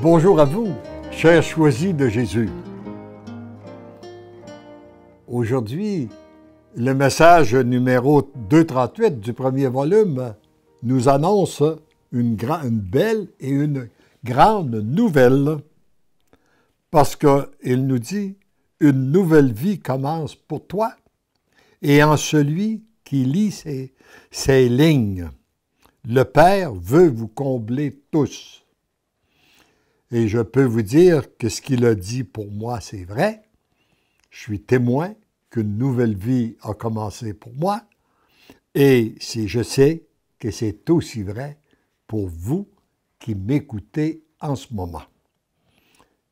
Bonjour à vous, chers choisis de Jésus. Aujourd'hui, le message numéro 238 du premier volume nous annonce une, belle et une grande nouvelle parce qu'il nous dit une nouvelle vie commence pour toi et en celui qui lit ces lignes. Le Père veut vous combler tous. Et je peux vous dire que ce qu'il a dit pour moi, c'est vrai. Je suis témoin qu'une nouvelle vie a commencé pour moi. Et si je sais que c'est aussi vrai pour vous qui m'écoutez en ce moment.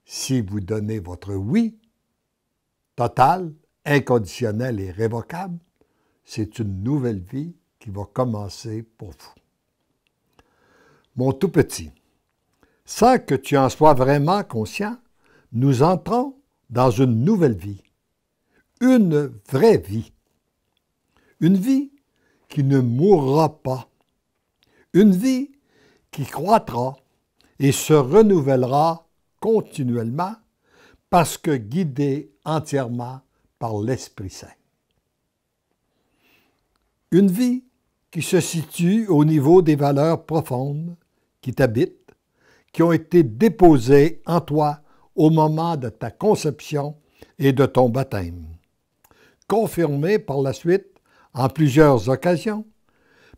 Si vous donnez votre oui total, inconditionnel et révocable, c'est une nouvelle vie qui va commencer pour vous. Mon tout petit, sans que tu en sois vraiment conscient, nous entrons dans une nouvelle vie, une vraie vie, une vie qui ne mourra pas, une vie qui croîtra et se renouvellera continuellement parce que guidée entièrement par l'Esprit Saint. Une vie qui se situe au niveau des valeurs profondes qui t'habitent qui ont été déposés en toi au moment de ta conception et de ton baptême. Confirmé par la suite en plusieurs occasions,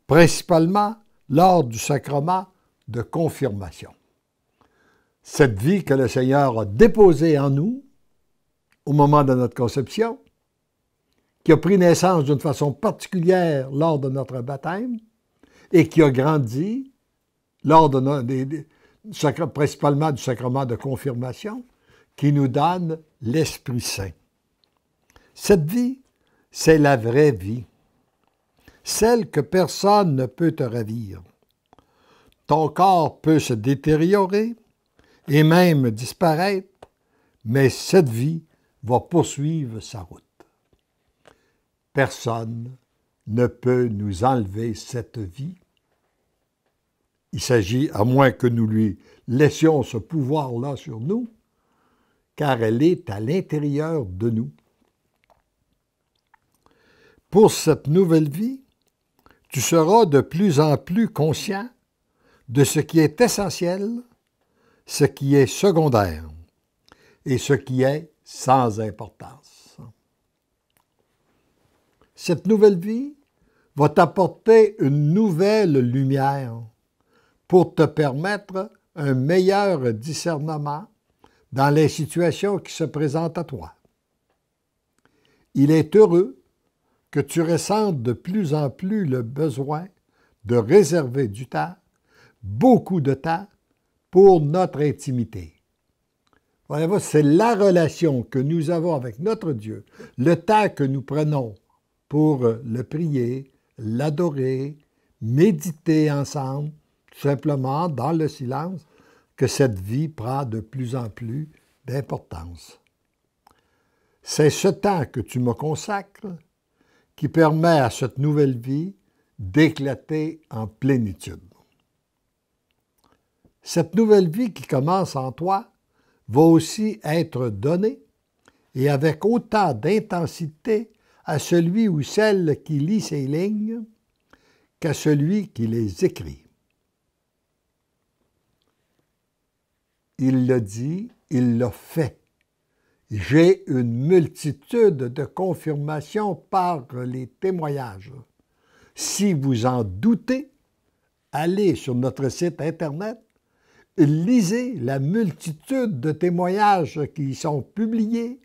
principalement lors du sacrement de confirmation. Cette vie que le Seigneur a déposée en nous au moment de notre conception, qui a pris naissance d'une façon particulière lors de notre baptême et qui a grandi lors de, nos principalement du sacrement de confirmation, qui nous donne l'Esprit Saint. Cette vie, c'est la vraie vie, celle que personne ne peut te ravir. Ton corps peut se détériorer et même disparaître, mais cette vie va poursuivre sa route. Personne ne peut nous enlever cette vie il s'agit, à moins que nous lui laissions ce pouvoir-là sur nous, car elle est à l'intérieur de nous. Pour cette nouvelle vie, tu seras de plus en plus conscient de ce qui est essentiel, ce qui est secondaire et ce qui est sans importance. Cette nouvelle vie va t'apporter une nouvelle lumière pour te permettre un meilleur discernement dans les situations qui se présentent à toi. Il est heureux que tu ressentes de plus en plus le besoin de réserver du temps, beaucoup de temps, pour notre intimité. Voilà, c'est la relation que nous avons avec notre Dieu, le temps que nous prenons pour le prier, l'adorer, méditer ensemble, simplement dans le silence que cette vie prend de plus en plus d'importance. C'est ce temps que tu me consacres qui permet à cette nouvelle vie d'éclater en plénitude. Cette nouvelle vie qui commence en toi va aussi être donnée et avec autant d'intensité à celui ou celle qui lit ces lignes qu'à celui qui les écrit. Il l'a dit, il le fait. J'ai une multitude de confirmations par les témoignages. Si vous en doutez, allez sur notre site Internet, lisez la multitude de témoignages qui sont publiés,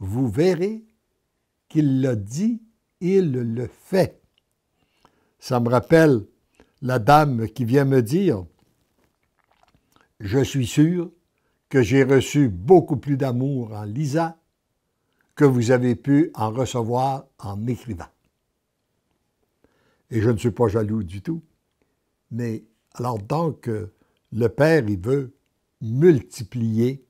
vous verrez qu'il l'a dit, il le fait. Ça me rappelle la dame qui vient me dire je suis sûr que j'ai reçu beaucoup plus d'amour en lisant que vous avez pu en recevoir en écrivant. » Et je ne suis pas jaloux du tout. Mais alors donc, euh, le Père, il veut multiplier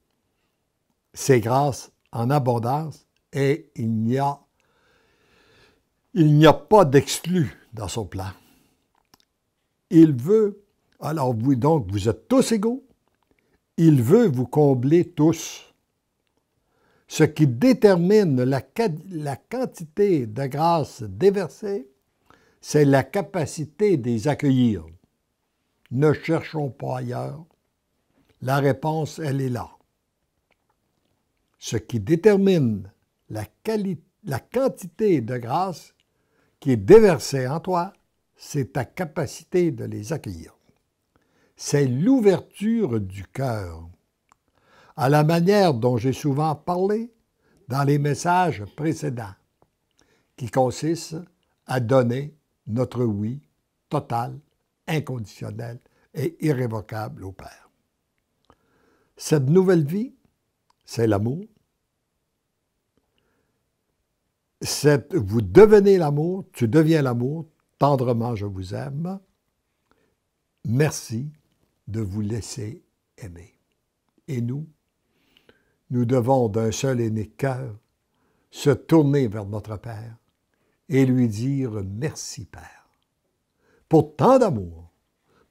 ses grâces en abondance et il n'y a, il n'y a pas d'exclus dans son plan. Il veut, alors vous donc, vous êtes tous égaux, il veut vous combler tous. Ce qui détermine la, quantité de grâce déversée, c'est la capacité de les accueillir. Ne cherchons pas ailleurs. La réponse, elle est là. Ce qui détermine la, la quantité de grâce qui est déversée en toi, c'est ta capacité de les accueillir c'est l'ouverture du cœur. À la manière dont j'ai souvent parlé dans les messages précédents, qui consiste à donner notre oui total, inconditionnel et irrévocable au Père. Cette nouvelle vie, c'est l'amour. vous devenez l'amour, tu deviens l'amour, tendrement je vous aime. Merci de vous laisser aimer. Et nous, nous devons d'un seul et unique cœur se tourner vers notre Père et lui dire merci Père pour tant d'amour,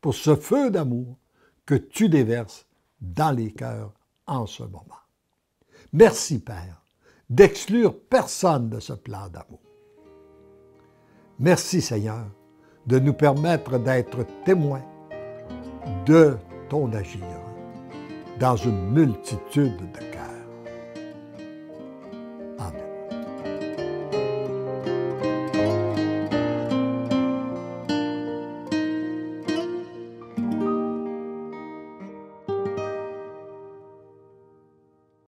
pour ce feu d'amour que tu déverses dans les cœurs en ce moment. Merci Père d'exclure personne de ce plan d'amour. Merci Seigneur de nous permettre d'être témoins de ton agir dans une multitude de cas.